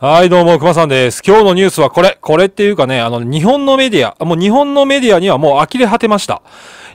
はい、どうも、熊さんです。今日のニュースはこれ。これっていうかね、あの、日本のメディア、もう日本のメディアにはもう呆れ果てました。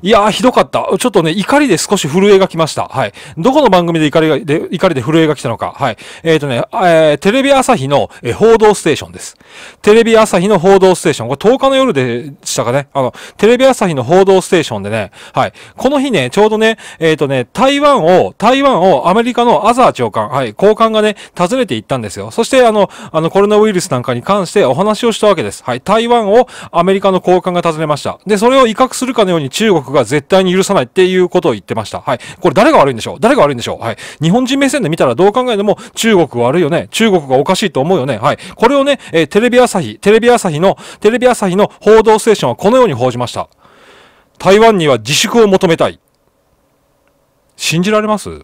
いやー、ひどかった。ちょっとね、怒りで少し震えが来ました。はい。どこの番組で怒りが、で、怒りで震えが来たのか。はい。えっ、ー、とね、えー、テレビ朝日の、えー、報道ステーションです。テレビ朝日の報道ステーション。これ10日の夜でしたかね。あの、テレビ朝日の報道ステーションでね、はい。この日ね、ちょうどね、えっ、ー、とね、台湾を、台湾をアメリカのアザー長官、はい、高官がね、訪ねて行ったんですよ。そして、あの、あの、コロナウイルスなんかに関してお話をしたわけです。はい。台湾をアメリカの高官が訪ねました。で、それを威嚇するかのように中国が絶対に許さないっていうことを言ってました。はい。これ誰が悪いんでしょう誰が悪いんでしょうはい。日本人目線で見たらどう考えても中国悪いよね。中国がおかしいと思うよね。はい。これをね、えー、テレビ朝日、テレビ朝日の、テレビ朝日の報道ステーションはこのように報じました。台湾には自粛を求めたい。信じられます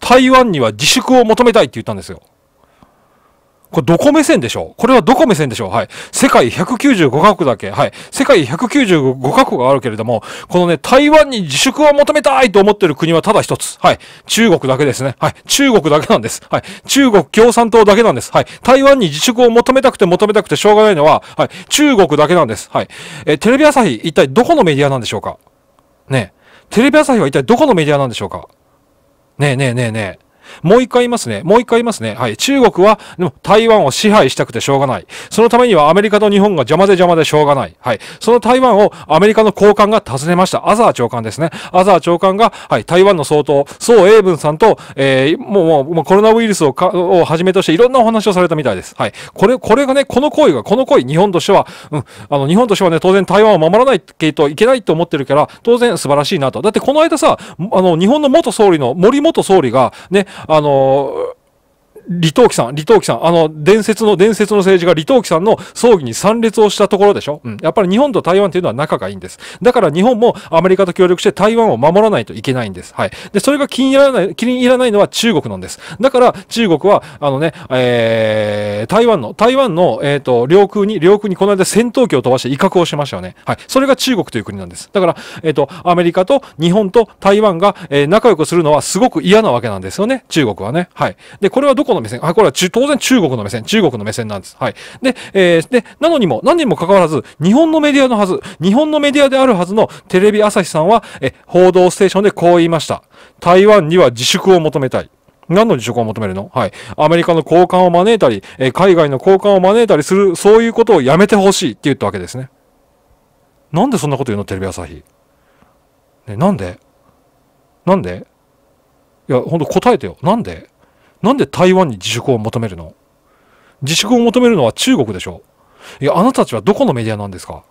台湾には自粛を求めたいって言ったんですよ。これどこ目線でしょうこれはどこ目線でしょうはい。世界195カ国だけ。はい。世界195カ国があるけれども、このね、台湾に自粛を求めたいと思ってる国はただ一つ。はい。中国だけですね。はい。中国だけなんです。はい。中国共産党だけなんです。はい。台湾に自粛を求めたくて求めたくてしょうがないのは、はい。中国だけなんです。はい。えテレビ朝日、一体どこのメディアなんでしょうかねテレビ朝日は一体どこのメディアなんでしょうかねえねえねえねえ。もう一回言いますね。もう一回言いますね。はい。中国は、でも台湾を支配したくてしょうがない。そのためにはアメリカと日本が邪魔で邪魔でしょうがない。はい。その台湾をアメリカの高官が訪ねました。アザー長官ですね。アザー長官が、はい、台湾の総統、宋英文さんと、えー、もう、もう、コロナウイルスをか、をはじめとしていろんなお話をされたみたいです。はい。これ、これがね、この行為が、この行為、日本としては、うん、あの、日本としてはね、当然台湾を守らないといけないと思ってるから、当然素晴らしいなと。だってこの間さ、あの、日本の元総理の森元総理が、ね、あの李登輝さん、李登輝さん、あの、伝説の、伝説の政治家、李登輝さんの葬儀に参列をしたところでしょうん。やっぱり日本と台湾というのは仲がいいんです。だから日本もアメリカと協力して台湾を守らないといけないんです。はい。で、それが気に入らない、気に入らないのは中国なんです。だから中国は、あのね、えー、台湾の、台湾の、えっ、ー、と、領空に、領空にこの間戦闘機を飛ばして威嚇をしましたよね。はい。それが中国という国なんです。だから、えっ、ー、と、アメリカと日本と台湾が、えー、仲良くするのはすごく嫌なわけなんですよね。中国はね。はい。で、これはどこの目線。はい、これは当然中国の目線。中国の目線なんです。はい。で、えー、で、なのにも、何にもかかわらず、日本のメディアのはず、日本のメディアであるはずのテレビ朝日さんは、え、報道ステーションでこう言いました。台湾には自粛を求めたい。何の自粛を求めるのはい。アメリカの交換を招いたり、え海外の交換を招いたりする、そういうことをやめてほしいって言ったわけですね。なんでそんなこと言うのテレビ朝日。ね、なんでなんでいや、ほんと答えてよ。なんでなんで台湾に自粛を求めるの自粛を求めるのは中国でしょいや、あなたたちはどこのメディアなんですか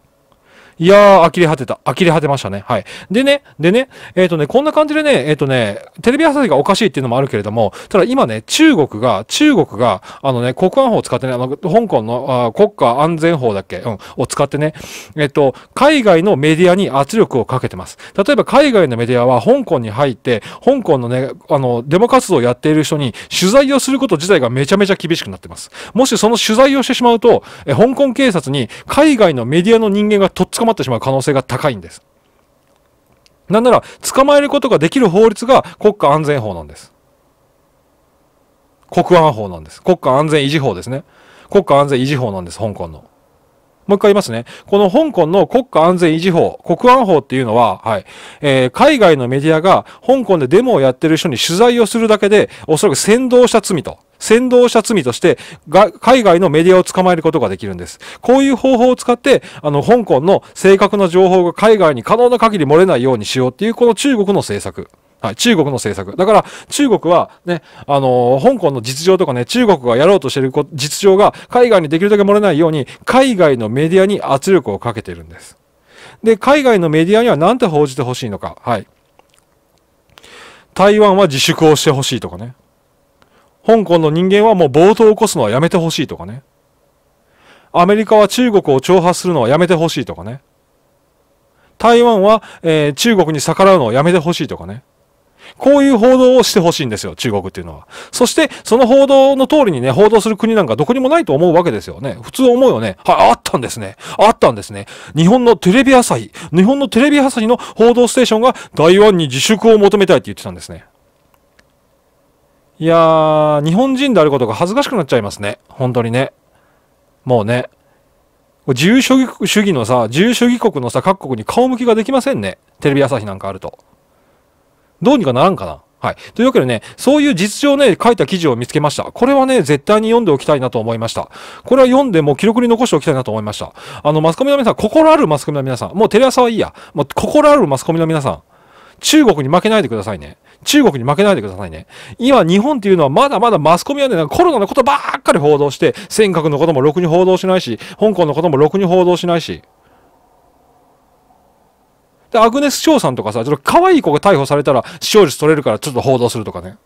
いやー、呆れ果てた。呆れ果てましたね。はい。でね、でね、えっ、ー、とね、こんな感じでね、えっ、ー、とね、テレビ朝日がおかしいっていうのもあるけれども、ただ今ね、中国が、中国が、あのね、国安法を使ってね、あの、香港のあ国家安全法だっけうん、を使ってね、えっ、ー、と、海外のメディアに圧力をかけてます。例えば海外のメディアは香港に入って、香港のね、あの、デモ活動をやっている人に取材をすること自体がめちゃめちゃ厳しくなってます。もしその取材をしてしまうと、え香港警察に海外のメディアの人間がとっ捕ままってしまう可能性が高いんです。なんなら、捕まえることができる法律が国家安全法なんです。国安法なんです。国家安全維持法ですね。国家安全維持法なんです、香港の。もう一回言いますね。この香港の国家安全維持法、国安法っていうのは、はい、えー、海外のメディアが香港でデモをやってる人に取材をするだけで、おそらく扇動した罪と先導した罪としてが、海外のメディアを捕まえることができるんです。こういう方法を使って、あの、香港の正確な情報が海外に可能な限り漏れないようにしようっていう、この中国の政策。はい、中国の政策。だから、中国はね、あのー、香港の実情とかね、中国がやろうとしてる実情が海外にできるだけ漏れないように、海外のメディアに圧力をかけてるんです。で、海外のメディアには何て報じてほしいのか。はい。台湾は自粛をしてほしいとかね。香港の人間はもう暴動を起こすのはやめてほしいとかね。アメリカは中国を挑発するのはやめてほしいとかね。台湾は、えー、中国に逆らうのをやめてほしいとかね。こういう報道をしてほしいんですよ、中国っていうのは。そして、その報道の通りにね、報道する国なんかどこにもないと思うわけですよね。普通思うよね。はい、あったんですね。あったんですね。日本のテレビ朝日、日本のテレビ朝日の報道ステーションが台湾に自粛を求めたいって言ってたんですね。いやー、日本人であることが恥ずかしくなっちゃいますね。本当にね。もうね。自由主義主義のさ、自由主義国のさ、各国に顔向きができませんね。テレビ朝日なんかあると。どうにかならんかな。はい。というわけでね、そういう実情をね、書いた記事を見つけました。これはね、絶対に読んでおきたいなと思いました。これは読んでもう記録に残しておきたいなと思いました。あの、マスコミの皆さん、心あるマスコミの皆さん、もうテレ朝はいいや。もう心あるマスコミの皆さん、中国に負けないでくださいね。中国に負けないでくださいね。今、日本っていうのはまだまだマスコミはね、コロナのことばっかり報道して、尖閣のこともろくに報道しないし、香港のこともろくに報道しないし。で、アグネス・ショーさんとかさ、ちょっと可愛い子が逮捕されたら視聴率取れるからちょっと報道するとかね。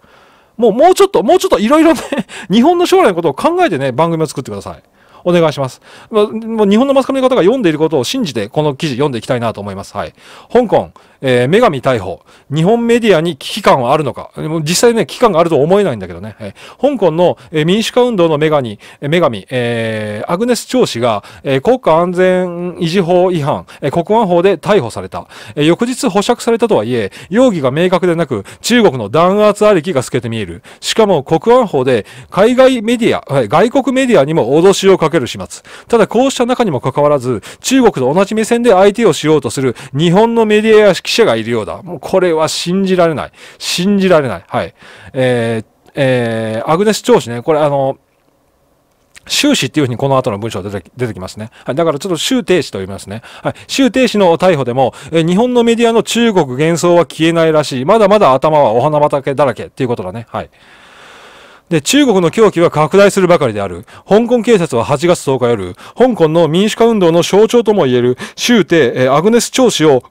もう、もうちょっと、もうちょっといろいろね、日本の将来のことを考えてね、番組を作ってください。お願いします。もう日本のマスコミの方が読んでいることを信じて、この記事読んでいきたいなと思います。はい。香港、えー、女神逮捕。日本メディアに危機感はあるのか。も実際ね、危機感があると思えないんだけどね。えー、香港の、えー、民主化運動の女神、女神、えー、アグネス・チョウ氏が、えー、国家安全維持法違反、えー、国安法で逮捕された。えー、翌日保釈されたとはいえ、容疑が明確でなく、中国の弾圧ありきが透けて見える。しかも国安法で、海外メディア、はい、外国メディアにも脅しをかける始末。ただこうした中にもかかわらず、中国と同じ目線で相手をしようとする日本のメディアや記者がいるようだ。もうこれは信じられない。信じられない。はい。えー、えー、アグネス・チョウ氏ね、これあの、終始っていうふうにこの後の文章出て出てきますね。はい。だからちょっと終停止と言いますね。はい。終停止の逮捕でも、え日本のメディアの中国幻想は消えないらしい。まだまだ頭はお花畑だらけっていうことだね。はい。で、中国の狂気は拡大するばかりである。香港警察は8月10日夜、香港の民主化運動の象徴ともいえる、州帝、アグネス・チョウ氏を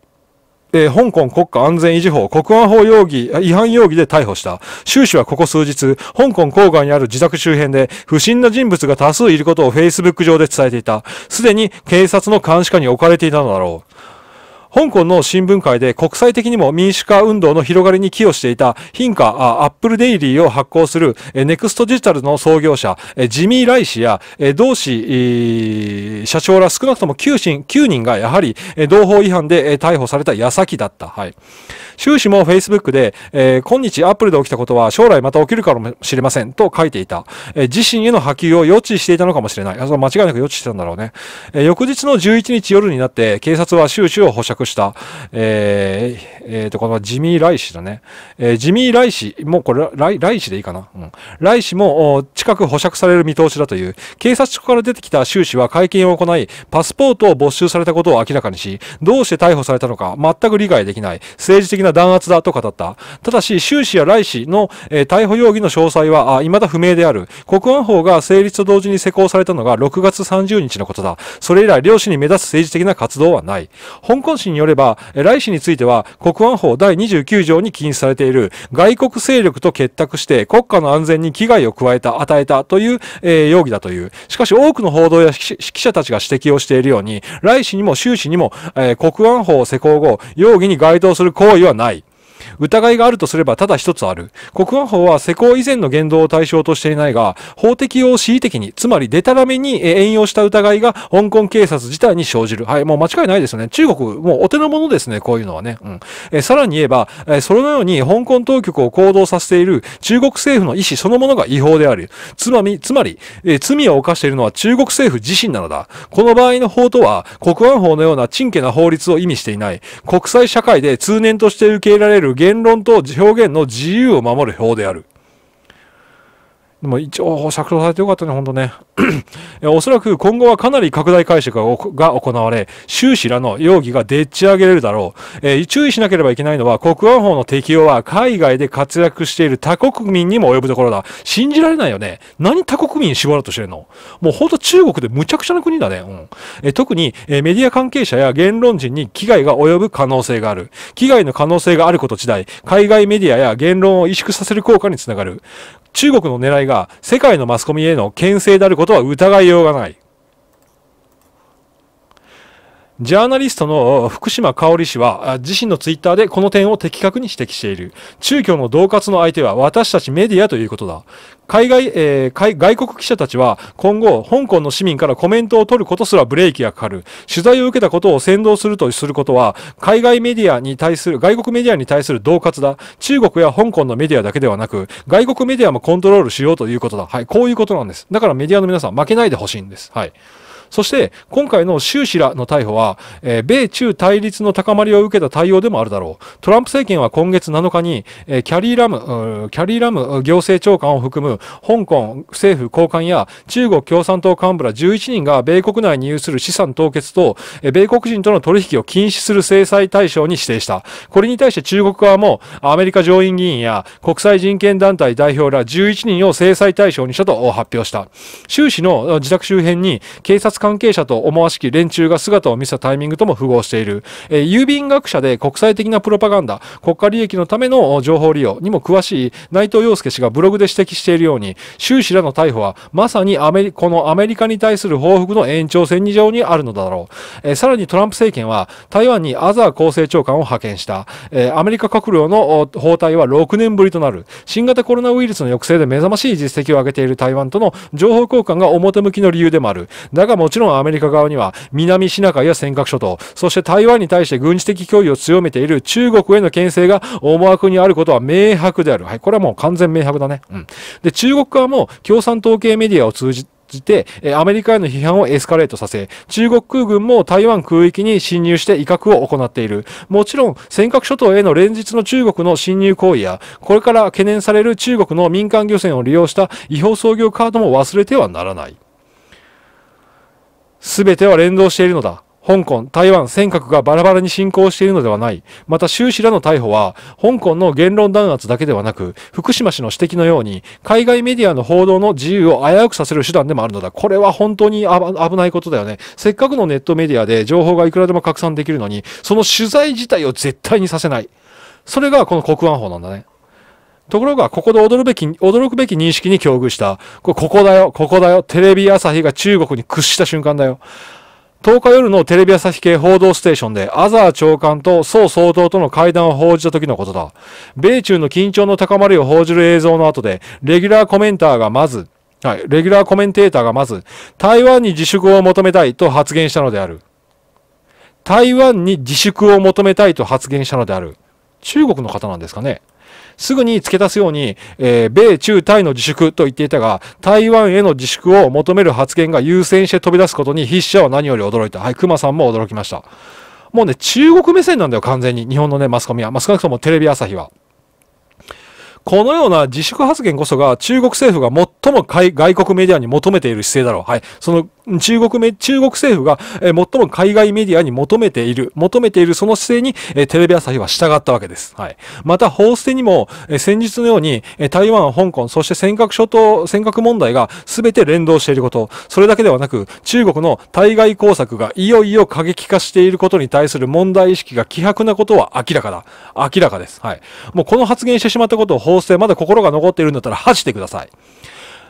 えー、香港国家安全維持法、国安法容疑、違反容疑で逮捕した。習氏はここ数日、香港郊外にある自宅周辺で、不審な人物が多数いることを Facebook 上で伝えていた。すでに警察の監視下に置かれていたのだろう。香港の新聞会で国際的にも民主化運動の広がりに寄与していた、品価アップルデイリーを発行する、ネクストデジタルの創業者、ジミー・ライ氏や、同氏、社長ら少なくとも9人 ,9 人がやはり、同法違反で逮捕された矢先だった。はい。習氏も Facebook で、えー、今日アップルで起きたことは将来また起きるかもしれませんと書いていた。えー、自身への波及を予知していたのかもしれない。そ間違いなく予知してたんだろうね。えー、翌日の11日夜になって警察は習氏を保釈託した、えー、えー、と、このジミー・ライ氏だね。えー、ジミー・ライ氏、もうこれ、ライ、ライ氏でいいかな。うん。ライ氏も、近く保釈される見通しだという、警察署から出てきた習氏は会見を行い、パスポートを没収されたことを明らかにし、どうして逮捕されたのか、全く理解できない、政治的な弾圧だと語った。ただし、習氏やライ氏の、えー、逮捕容疑の詳細は、あ、未だ不明である。国安法が成立と同時に施行されたのが6月30日のことだ。それ以来、両氏に目立つ政治的な活動はない。香港市によれば、来氏については国安法第29条に禁止されている外国勢力と結託して国家の安全に危害を加えた、与えたという、えー、容疑だという。しかし多くの報道や記者たちが指摘をしているように、来氏にも習氏にも、えー、国安法施行後、容疑に該当する行為はない。疑いがあるとすればただ一つある。国安法は施行以前の言動を対象としていないが、法的を恣意的に、つまりデタラメに援用した疑いが香港警察自体に生じる。はい、もう間違いないですよね。中国、もうお手の物ですね、こういうのはね。うん。えさらに言えば、えそのように香港当局を行動させている中国政府の意思そのものが違法である。つまり、つまり、え罪を犯しているのは中国政府自身なのだ。この場合の法とは、国安法のような陳家な法律を意味していない。国際社会で通年として受け入れられる言論と表現の自由を守る表である。でも一応、釈放されてよかったね、本当ね。おそらく今後はかなり拡大解釈が行われ、習氏らの容疑がでっち上げられるだろう、えー、注意しなければいけないのは、国安法の適用は海外で活躍している他国民にも及ぶところだ。信じられないよね。何他国民に絞ろうとしてるのもうほんと中国でむちゃくちゃな国だね。うん。えー、特に、えー、メディア関係者や言論人に危害が及ぶ可能性がある。危害の可能性があること自体、海外メディアや言論を萎縮させる効果につながる。中国の狙いが世界のマスコミへの牽制であることは疑いようがない。ジャーナリストの福島香織氏は、自身のツイッターでこの点を的確に指摘している。中共の恫喝の相手は私たちメディアということだ。海外、えー、外国記者たちは今後、香港の市民からコメントを取ることすらブレーキがかかる。取材を受けたことを先導するとすることは、海外メディアに対する、外国メディアに対する恫喝だ。中国や香港のメディアだけではなく、外国メディアもコントロールしようということだ。はい、こういうことなんです。だからメディアの皆さん負けないでほしいんです。はい。そして、今回の習氏らの逮捕は、えー、米中対立の高まりを受けた対応でもあるだろう。トランプ政権は今月7日に、えー、キャリーラム、キャリーラム行政長官を含む、香港政府高官や中国共産党幹部ら11人が米国内に有する資産凍結と、えー、米国人との取引を禁止する制裁対象に指定した。これに対して中国側も、アメリカ上院議員や国際人権団体代表ら11人を制裁対象にしたと発表した。習氏の自宅周辺に警察関係者と思わしき連中が姿を見せたタイミングとも符合している。えー、郵便学者で国際的なプロパガンダ、国家利益のための情報利用にも詳しい内藤洋介氏がブログで指摘しているように、習氏らの逮捕はまさにアメリこのアメリカに対する報復の延長線上にあるのだろう。えー、さらにトランプ政権は台湾にアザー厚生長官を派遣した。えー、アメリカ閣僚の包帯は6年ぶりとなる。新型コロナウイルスの抑制で目覚ましい実績を上げている台湾との情報交換が表向きの理由でもある。だがもちろんアメリカ側には南シナ海や尖閣諸島、そして台湾に対して軍事的脅威を強めている中国への牽制が思惑にあることは明白である。はい、これはもう完全明白だね。うん。で、中国側も共産党系メディアを通じて、じて、アメリカへの批判をエスカレートさせ、中国空軍も台湾空域に侵入して威嚇を行っている。もちろん、尖閣諸島への連日の中国の侵入行為や、これから懸念される中国の民間漁船を利用した違法操業カードも忘れてはならない。全ては連動しているのだ。香港、台湾、尖閣がバラバラに進行しているのではない。また、習氏らの逮捕は、香港の言論弾圧だけではなく、福島氏の指摘のように、海外メディアの報道の自由を危うくさせる手段でもあるのだ。これは本当に危ないことだよね。せっかくのネットメディアで情報がいくらでも拡散できるのに、その取材自体を絶対にさせない。それがこの国安法なんだね。ところが、ここで驚くべき、驚くべき認識に境遇した。これ、ここだよ、ここだよ。テレビ朝日が中国に屈した瞬間だよ。10日夜のテレビ朝日系報道ステーションで、アザー長官と宋総統との会談を報じた時のことだ。米中の緊張の高まりを報じる映像の後で、レギュラーコメンターがまず、はい、レギュラーコメンテーターがまず、台湾に自粛を求めたいと発言したのである。台湾に自粛を求めたいと発言したのである。中国の方なんですかねすぐに付け足すように、えー、米中タイの自粛と言っていたが、台湾への自粛を求める発言が優先して飛び出すことに筆者は何より驚いた。はい、熊さんも驚きました。もうね、中国目線なんだよ、完全に。日本のね、マスコミは。まあ、少なくともテレビ朝日は。このような自粛発言こそが中国政府が最も外国メディアに求めている姿勢だろう。はい。その中国メ、中国政府が、最も海外メディアに求めている、求めているその姿勢に、テレビ朝日は従ったわけです。はい。また、法制にも、先日のように、台湾、香港、そして尖閣諸島、尖閣問題が全て連動していること、それだけではなく、中国の対外工作がいよいよ過激化していることに対する問題意識が希薄なことは明らかだ。明らかです。はい。もうこの発言してしまったことを構成、まだ心が残っているんだったら恥じてください。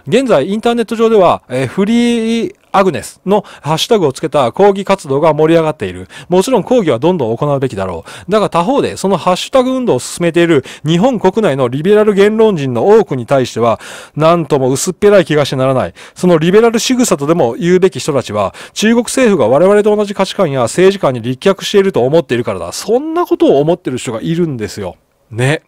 現在、インターネット上では、えー、フリーアグネスのハッシュタグをつけた抗議活動が盛り上がっている。もちろん抗議はどんどん行うべきだろう。だが他方で、そのハッシュタグ運動を進めている日本国内のリベラル言論人の多くに対しては、なんとも薄っぺらい気がしてならない。そのリベラル仕草とでも言うべき人たちは、中国政府が我々と同じ価値観や政治観に立脚していると思っているからだ。そんなことを思っている人がいるんですよ。ね。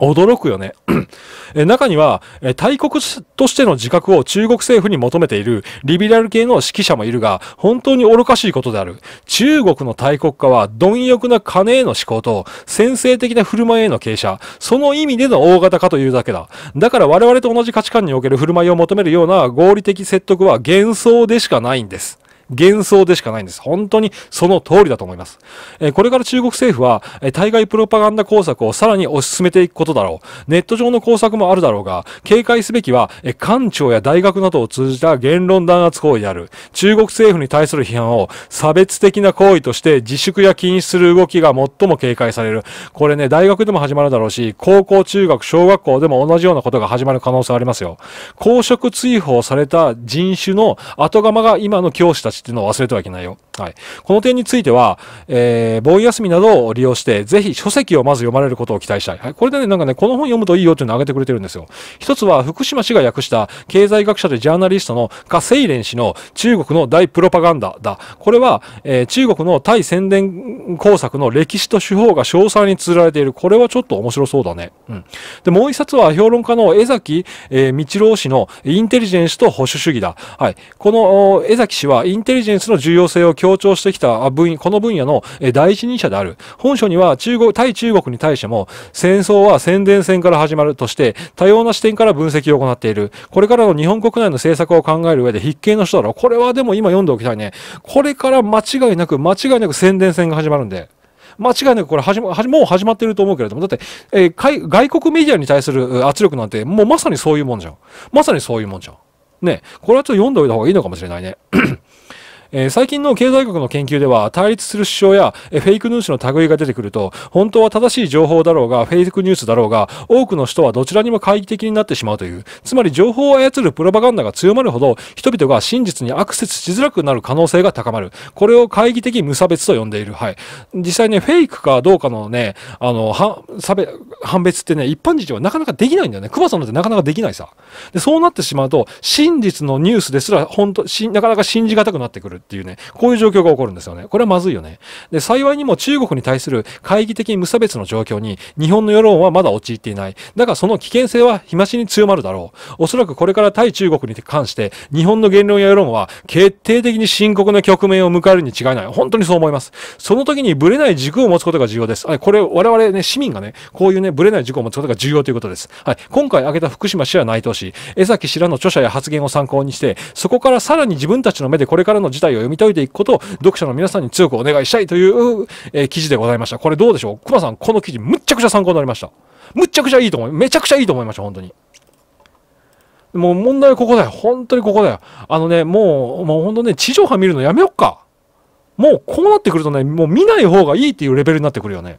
驚くよね。え中には、え大国としての自覚を中国政府に求めているリベラル系の指揮者もいるが、本当に愚かしいことである。中国の大国化は貪欲な金への思考と先制的な振る舞いへの傾斜、その意味での大型化というだけだ。だから我々と同じ価値観における振る舞いを求めるような合理的説得は幻想でしかないんです。幻想でしかないんです。本当にその通りだと思います。えこれから中国政府は、え対外プロパガンダ工作をさらに推し進めていくことだろう。ネット上の工作もあるだろうが、警戒すべきは、え官庁や大学などを通じた言論弾圧行為である。中国政府に対する批判を差別的な行為として自粛や禁止する動きが最も警戒される。これね、大学でも始まるだろうし、高校、中学、小学校でも同じようなことが始まる可能性ありますよ。公職追放された人種の後釜が今の教師たちってうのを忘れてはいけないよ。はい。この点については、えー、防衛休みなどを利用して、ぜひ書籍をまず読まれることを期待したい。はい。これでね、なんかね、この本読むといいよっていうのを挙げてくれてるんですよ。一つは、福島氏が訳した経済学者でジャーナリストのカ・セイレン氏の中国の大プロパガンダだ。これは、えー、中国の対宣伝工作の歴史と手法が詳細に綴られている。これはちょっと面白そうだね。うん。で、もう一冊は評論家の江崎、えー、道郎氏のインテリジェンスと保守主義だ。はい。この、江崎氏はインテリテリジェンスの重要性を強調してきた分この分野の第一人者である。本書には中国、対中国に対しても、戦争は宣伝戦から始まるとして、多様な視点から分析を行っている。これからの日本国内の政策を考える上で必見の人だろ。う。これはでも今読んでおきたいね。これから間違いなく、間違いなく宣伝戦が始まるんで。間違いなくこれ始、ま、もう始まってると思うけれども、だって、えー、外国メディアに対する圧力なんて、もうまさにそういうもんじゃん。まさにそういうもんじゃん。ね、これはちょっと読んでおいた方がいいのかもしれないね。えー、最近の経済学の研究では対立する主張や、えー、フェイクニュースの類が出てくると本当は正しい情報だろうがフェイクニュースだろうが多くの人はどちらにも懐疑的になってしまうというつまり情報を操るプロパガンダが強まるほど人々が真実にアクセスしづらくなる可能性が高まるこれを懐疑的無差別と呼んでいるはい実際ねフェイクかどうかのねあの差別判別ってね一般人はなかなかできないんだよねクマさんなんてなかなかできないさでそうなってしまうと真実のニュースですら本当なかなか信じがたくなってくるっていうね、こういう状況が起こるんですよね。これはまずいよね。で、幸いにも中国に対する懐疑的無差別の状況に日本の世論はまだ陥っていない。だがその危険性は日増しに強まるだろう。おそらくこれから対中国に関して日本の言論や世論は決定的に深刻な局面を迎えるに違いない。本当にそう思います。その時にブレない軸を持つことが重要です。はい、これ我々ね、市民がね、こういうね、ブレない軸を持つことが重要ということです。はい、今回挙げた福島市や内藤市、江崎氏らの著者や発言を参考にして、そこからさらに自分たちの目でこれからの事態題を読み解いていくことを読者の皆さんに強くお願いしたいという、えー、記事でございました。これどうでしょう熊さん、この記事むっちゃくちゃ参考になりました。むっちゃくちゃいいと思い、めちゃくちゃいいと思いました、本当に。もう問題はここだよ。本当にここだよ。あのね、もう、もう本当ね、地上波見るのやめよっか。もうこうなってくるとね、もう見ない方がいいっていうレベルになってくるよね。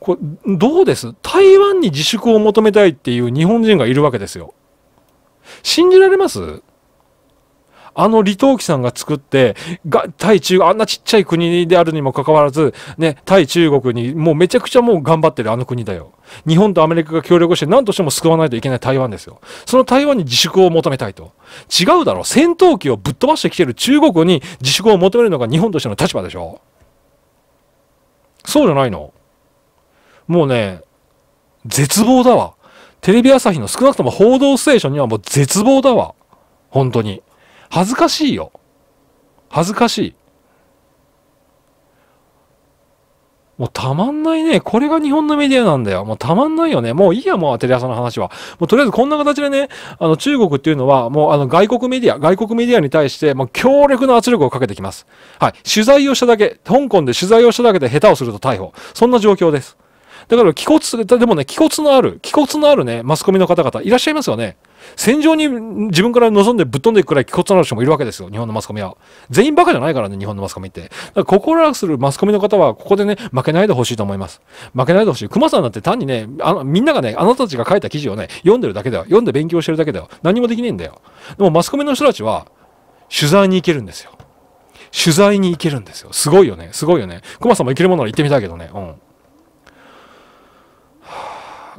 これ、どうです台湾に自粛を求めたいっていう日本人がいるわけですよ。信じられますあの李登輝さんが作って、が、対中、あんなちっちゃい国であるにもかかわらず、ね、対中国に、もうめちゃくちゃもう頑張ってるあの国だよ。日本とアメリカが協力して何としても救わないといけない台湾ですよ。その台湾に自粛を求めたいと。違うだろ。戦闘機をぶっ飛ばしてきてる中国に自粛を求めるのが日本としての立場でしょ。そうじゃないのもうね、絶望だわ。テレビ朝日の少なくとも報道ステーションにはもう絶望だわ。本当に。恥ずかしいよ。恥ずかしい。もうたまんないね。これが日本のメディアなんだよ。もうたまんないよね。もういいや、もうテレ朝の話は。もうとりあえずこんな形でね、あの中国っていうのは、もうあの外国メディア、外国メディアに対して、もう強力な圧力をかけてきます。はい。取材をしただけ、香港で取材をしただけで下手をすると逮捕。そんな状況です。だから、気骨、でもね、気骨のある、気骨のあるね、マスコミの方々、いらっしゃいますよね。戦場に自分から望んでぶっ飛んでいくくらい気骨のある人もいるわけですよ、日本のマスコミは。全員バカじゃないからね、日本のマスコミって。だから心楽するマスコミの方は、ここでね、負けないでほしいと思います。負けないでほしい。熊さんだって単にね、あのみんながね、あなたたちが書いた記事をね、読んでるだけだよ。読んで勉強してるだけだよ。何もできねえんだよ。でもマスコミの人たちは、取材に行けるんですよ。取材に行けるんですよ。すごいよね。すごいよね。熊さんも行けるものなら行ってみたいけどね。うん。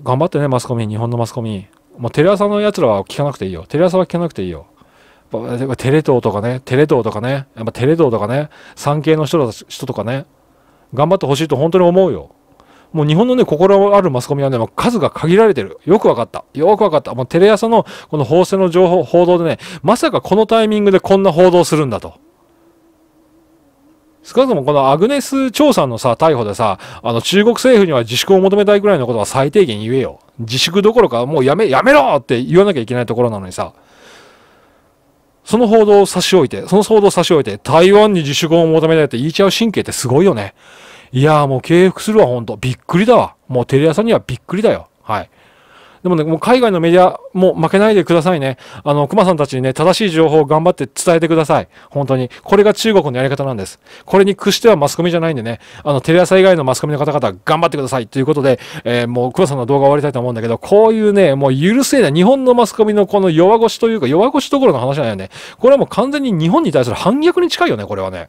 頑張ってね、マスコミ。日本のマスコミ。もうテレ朝のやつらは聞かなくていいよ。テレ朝は聞かなくていいよ。テレ東とかね、テレ東とかね、やっぱテレ東とかね、産経の人人とかね、頑張ってほしいと本当に思うよ。もう日本のね、心あるマスコミはね、もう数が限られてる。よくわかった。よくわかった。もうテレ朝のこの法制の情報、報道でね、まさかこのタイミングでこんな報道するんだと。少なくともこのアグネス・チョウさんのさ、逮捕でさ、あの中国政府には自粛を求めたいぐらいのことは最低限言えよ。自粛どころかもうやめ、やめろって言わなきゃいけないところなのにさ、その報道を差し置いて、その報道を差し置いて、台湾に自粛を求めたいって言いちゃう神経ってすごいよね。いやーもう敬服するわ、ほんと。びっくりだわ。もうテレ朝にはびっくりだよ。はい。でもね、もう海外のメディアも負けないでくださいね。あの、熊さんたちにね、正しい情報を頑張って伝えてください。本当に。これが中国のやり方なんです。これに屈してはマスコミじゃないんでね、あの、テレ朝以外のマスコミの方々、頑張ってください。ということで、えー、もう熊さんの動画終わりたいと思うんだけど、こういうね、もう許せない、日本のマスコミのこの弱腰というか、弱腰どころの話じゃないよね。これはもう完全に日本に対する反逆に近いよね、これはね。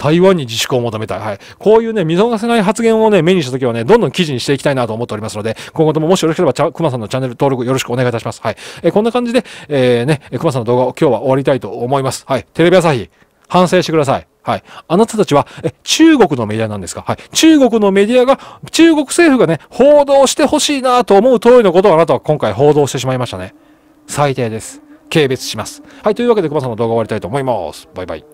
台湾に自粛を求めたい。はい。こういうね、見逃せない発言をね、目にしたときはね、どんどん記事にしていきたいなと思っておりますので、今後とももしよろしければ、まさんのチャンネル登録よろしくお願いいたします。はい。えー、こんな感じで、えー、ね、まさんの動画を今日は終わりたいと思います。はい。テレビ朝日、反省してください。はい。あなたたちは、え、中国のメディアなんですかはい。中国のメディアが、中国政府がね、報道してほしいなと思う通りのことをあなたは今回報道してしまいましたね。最低です。軽蔑します。はい。というわけで、熊さんの動画を終わりたいと思います。バイバイ。